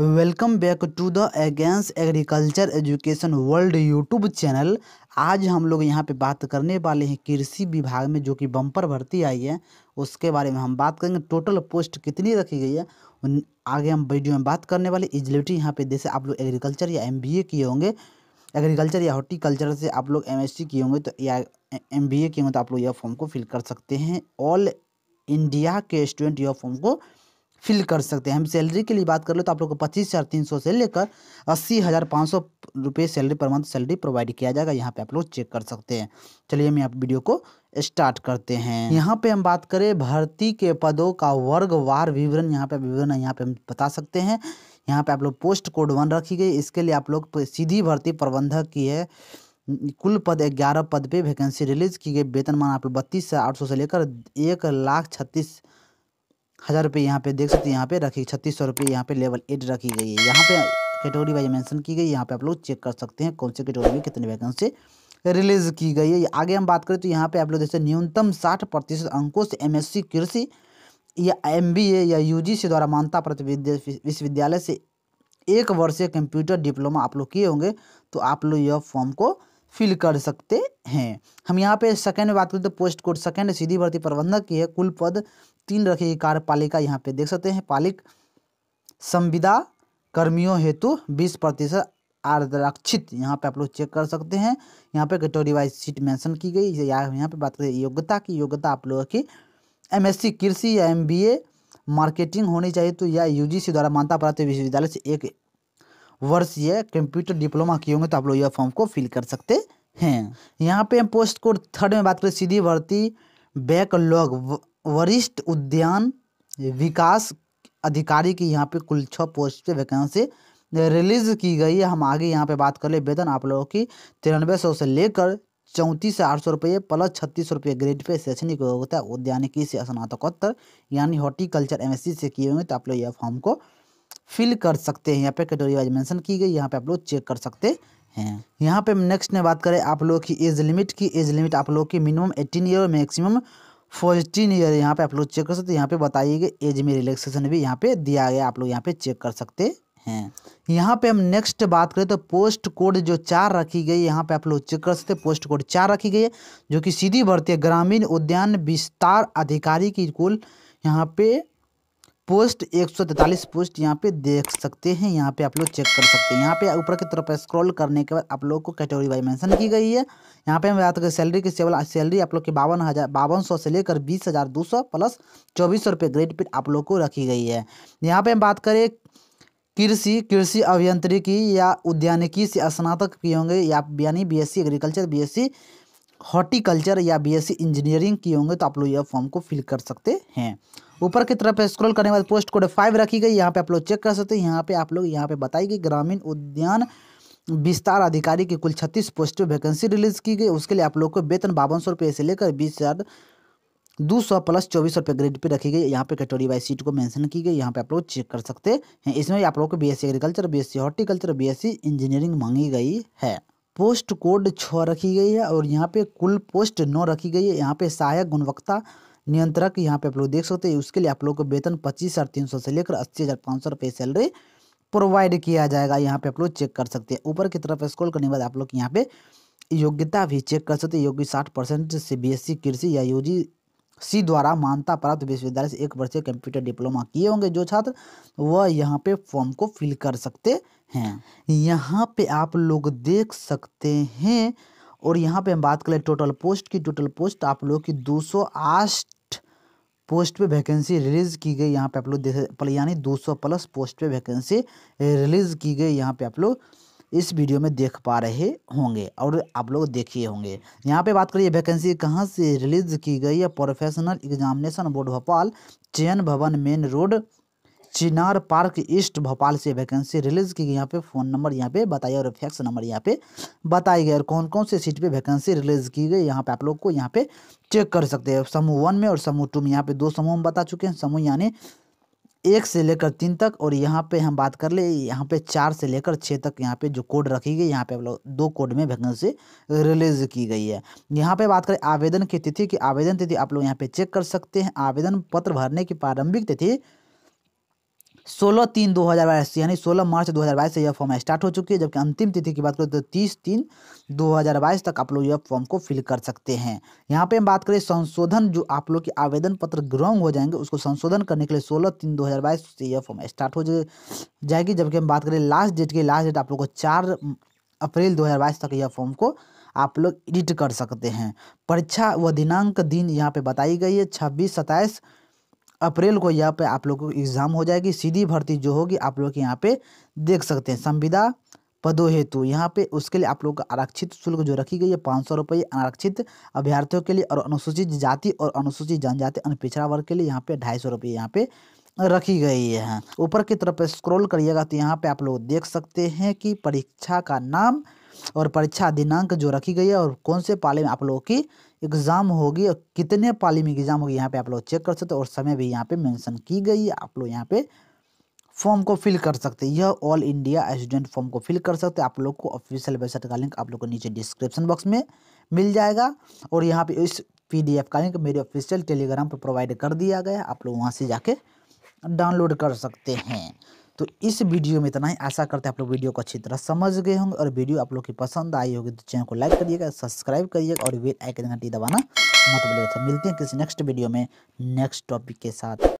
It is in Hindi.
वेलकम बैक टू द एगेंस agriculture education world YouTube channel आज हम लोग यहाँ पे बात करने वाले हैं कृषि विभाग में जो कि बम्पर भर्ती आई है उसके बारे में हम बात करेंगे टोटल पोस्ट कितनी रखी गई है आगे हम वीडियो में बात करने वाले इजिलिटी यहाँ पे जैसे आप लोग एग्रीकल्चर या एम किए होंगे एग्रीकल्चर या हॉर्टिकल्चर से आप लोग एम किए होंगे तो या एम किए होंगे तो आप लोग यह फॉर्म को फिल कर सकते हैं ऑल इंडिया के स्टूडेंट यह फॉर्म को फिल कर सकते हैं हम सैलरी के लिए बात कर ले तो आप लोग को पच्चीस हज़ार तीन सौ से लेकर अस्सी हज़ार पाँच सौ रुपये salary per month salary provide किया जाएगा यहाँ पे आप लोग चेक कर सकते हैं चलिए हम आप वीडियो को स्टार्ट करते हैं यहाँ पे हम बात करें भर्ती के पदों का वर्गवार विवरण यहाँ पे विवरण यहाँ पे हम बता सकते हैं यहाँ पे आप लोग पोस्ट कोड वन रखी गई इसके लिए आप लोग सीधी भर्ती प्रबंधक की है कुल पद ग्यारह पद पर वैकेंसी रिलीज की गई वेतनमान आप लोग बत्तीस आठ सौ से लेकर एक लाख छत्तीस हज़ार रुपये यहाँ पे देख सकते हैं यहाँ पे रखी छत्तीस सौ रुपये यहाँ पे लेवल एट रखी गई है यहाँ पे कैटेगरी वाइज मेंशन की गई यहाँ पे आप लोग चेक कर सकते हैं कौन से कैटेगरी में कितनी वैकेंसी रिलीज की गई है आगे हम बात करें तो यहाँ पे आप लोग जैसे न्यूनतम साठ प्रतिशत अंकों से एम कृषि या एम या यू से द्वारा मान्यता प्राप्त विश्वविद्यालय से एक वर्षीय कंप्यूटर डिप्लोमा आप लोग किए होंगे तो आप लोग यह फॉर्म को फिल कर सकते हैं हम यहाँ पे सेकंड बात करें तो पोस्ट कोड सेकंड सीधी भर्ती प्रबंधक की है कुल पद तीन रखेगी कार्यपालिका यहाँ पे देख सकते हैं पालिक संविदा कर्मियों हेतु बीस प्रतिशत आरक्षित यहाँ पे आप लोग चेक कर सकते हैं यहाँ पे कैटेगरी वाइज सीट मेंशन की गई या यहाँ पे बात करें योग्यता की योग्यता आप लोगों की एम कृषि या एम मार्केटिंग होनी चाहिए तो या यूजीसी द्वारा मान्यता प्राप्त विश्वविद्यालय से एक वर्ष ये कंप्यूटर डिप्लोमा किए होंगे तो आप लोग यह फॉर्म को फिल कर सकते हैं यहाँ पे हम पोस्ट कोड थर्ड में बात करें सीधी भर्ती बैकलॉग वरिष्ठ उद्यान विकास अधिकारी की यहाँ पे कुल छः पोस्ट पे वैकेंसी रिलीज की गई है हम आगे यहाँ पे बात कर ले वेतन आप लोगों की तिरानवे सौ से लेकर चौंतीस आठ सौ रुपये प्लस छत्तीस रुपये ग्रेड पे शैक्षणिक योग्यता उद्यानिकी से स्नातकोत्तर यानी हॉर्टिकल्चर एमएससी से किए हुए तो आप लोग यह फॉर्म को फिल कर सकते हैं यहाँ पे कैटेगरी वाइज मेंशन की गई यहाँ पे आप लोग चेक कर सकते हैं यहाँ पे नेक्स्ट में बात करें आप लोगों की एज लिमिट की एज लिमिट आप लोगों की मिनिमम एटीन ईयर और मैक्सिमम फोर्टीन ईयर यहाँ पे आप लोग चेक कर सकते हैं यहाँ पे बताइएगा एज में रिलैक्सेशन भी यहाँ पे दिया गया आप लोग यहाँ पे चेक कर सकते हैं यहाँ पे हम नेक्स्ट बात करें तो पोस्ट कोड जो चार रखी गई यहाँ पे आप लोग चेक कर सकते हैं पोस्ट कोड चार रखी गई है जो कि सीधी भर्ती है ग्रामीण उद्यान विस्तार अधिकारी की कुल यहाँ पे पोस्ट 143 पोस्ट यहाँ पे देख सकते हैं यहाँ पे आप लोग चेक कर सकते हैं यहाँ पे ऊपर की तरफ स्क्रॉल करने के बाद आप लोग को कैटेगरी वाइज मेंशन की गई है यहाँ पे हम बात करें सैलरी की सेवल सैलरी आप लोग की बावन हज़ार बावन सौ से लेकर बीस हज़ार दो सौ प्लस चौबीस सौ रुपये ग्रेड पर आप लोग को रखी गई है यहाँ पर हम बात करें कृषि कृषि अभियंत्रिकी या उद्यानिकी से स्नातक किए होंगे या यानी सी एग्रीकल्चर सी हॉर्टिकल्चर या सी इंजीनियरिंग किए होंगे तो आप लोग यह फॉर्म को फिल कर सकते हैं ऊपर की तरफ स्क्रॉल करने के बाद पोस्ट कोड फाइव रखी गई यहाँ पे आप लोग चेक कर सकते हैं यहाँ पे आप लोग यहाँ पे बताई गई ग्रामीण उद्यान विस्तार अधिकारी की कुल छत्तीस पोस्ट वैकेंसी रिलीज की गई उसके लिए आप लोग को वेतन बावन सौ से लेकर बीस हज़ार दो प्लस चौबीस सौ ग्रेड पे रखी गई यहाँ पे कटोरी वाई सीट को मेंशन की गई यहाँ पे आप लोग चेक कर सकते हैं इसमें आप लोग को B agriculture BSc horticulture BSc engineering मांगी गई है पोस्ट कोड छः रखी गई है और यहाँ पे कुल पोस्ट नौ रखी गई है यहाँ पे सहायक गुणवत्ता नियंत्रक यहाँ पे आप लोग देख सकते हैं उसके लिए आप लोग को वेतन पच्चीस हज़ार तीन सौ से लेकर अस्सी हज़ार पाँच सौ रुपये सैलरी प्रोवाइड किया जाएगा यहाँ पे आप लोग चेक कर सकते हैं ऊपर की तरफ स्क्रॉल करने के बाद आप लोग यहाँ पे योग्यता भी चेक कर सकते हैं योग्य साठ परसेंट से बीएससी कृषि या जी सी द्वारा मान्यता प्राप्त विश्वविद्यालय से एक वर्षीय कंप्यूटर डिप्लोमा किए होंगे जो छात्र वह यहाँ पे फॉर्म को फिल कर सकते हैं यहाँ पे आप लोग देख सकते हैं और यहाँ पे हम बात करें टोटल पोस्ट की टोटल पोस्ट आप लोग की दो सौ पोस्ट पे वैकेंसी रिलीज़ की गई यहाँ पे आप लोग देख यानी 200 प्लस पोस्ट पे वैकेंसी रिलीज़ की गई यहाँ पे आप लोग इस वीडियो में देख पा रहे होंगे और आप लोग देखिए होंगे यहाँ पे बात करिए वैकेंसी कहाँ से रिलीज़ की गई है प्रोफेशनल एग्जामिनेशन बोर्ड भोपाल चयन भवन main road Chinar park east Bhopal से वैकेंसी रिलीज़ की गई यहाँ पे फ़ोन नंबर यहाँ पे बताया और फैक्स नंबर यहाँ पे बताई गई और कौन कौन से सीट पे वैकेंसी रिलीज़ की गई यहाँ पे आप लोग को यहाँ पे चेक कर सकते हैं समूह वन में और समूह टू में यहाँ पे दो समूह हम बता चुके हैं समूह यानी एक से लेकर तीन तक और यहाँ पे हम बात कर ले यहाँ पे चार से लेकर छः तक यहाँ पे जो कोड रखी गई यहाँ पे आप लोग दो कोड में वैकेंसी रिलीज की गई है यहाँ पे बात करें आवेदन की तिथि की आवेदन तिथि आप लोग यहाँ पे चेक कर सकते हैं आवेदन पत्र भरने की प्रारंभिक तिथि सोलह तीन दो हज़ार बाईस यानी सोलह मार्च दो हज़ार बाईस से यह फॉर्म स्टार्ट हो चुकी है जबकि अंतिम तिथि की बात करें तो तीस तीन दो हज़ार बाईस तक आप लोग यह फॉर्म को फिल कर सकते हैं यहाँ पे हम बात करें संशोधन जो आप लोग के आवेदन पत्र ग्रॉन्ग हो जाएंगे उसको संशोधन करने के लिए सोलह तीन दो हज़ार बाईस से यह फॉर्म स्टार्ट हो जाएगी जबकि हम बात करें लास्ट डेट की लास्ट डेट आप लोग को चार अप्रैल दो हज़ार बाईस तक यह फॉर्म को आप लोग एडिट कर सकते हैं परीक्षा व दिनांक दिन यहाँ पे बताई गई है छब्बीस सत्ताईस अप्रैल को यहाँ पे आप लोगों को एग्ज़ाम हो जाएगी सीधी भर्ती जो होगी आप लोग यहाँ पे देख सकते हैं संविदा पदों हेतु यहाँ पे उसके लिए आप लोग का आरक्षित शुल्क जो रखी गई है पाँच सौ रुपये अनारक्षित अभ्यर्थियों के लिए और अनुसूचित जाति और अनुसूचित जनजाति अन्य पिछड़ा वर्ग के लिए यहाँ पे ढाई सौ रुपये यहाँ पे रखी गई है ऊपर की तरफ स्क्रॉल करिएगा तो यहाँ पे आप लोग देख सकते हैं कि परीक्षा का नाम और परीक्षा दिनांक जो रखी गई है और कौन से पाली में आप लोगों की एग्ज़ाम होगी और कितने पाली में एग्ज़ाम होगी यहाँ पे आप लोग चेक कर सकते हो और समय भी यहाँ पे मेंशन की गई है आप लोग यहाँ पे फॉर्म को फिल कर सकते हैं यह ऑल इंडिया स्टूडेंट फॉर्म को फिल कर सकते हैं आप लोग को ऑफिशियल वेबसाइट का लिंक आप लोग को नीचे डिस्क्रिप्शन बॉक्स में मिल जाएगा और यहाँ पे इस पी का लिंक मेरे ऑफिशियल टेलीग्राम पर प्रोवाइड कर दिया गया आप लोग वहाँ से जाके डाउनलोड कर सकते हैं तो इस वीडियो में इतना ही आशा करते हैं आप लोग वीडियो को अच्छी तरह समझ गए होंगे और वीडियो आप लोग की पसंद आई होगी तो चैनल को लाइक करिएगा सब्सक्राइब करिएगा और वे आइकन घंटी दबाना मत भूलिएगा अच्छा, मिलते हैं किसी नेक्स्ट वीडियो में नेक्स्ट टॉपिक के साथ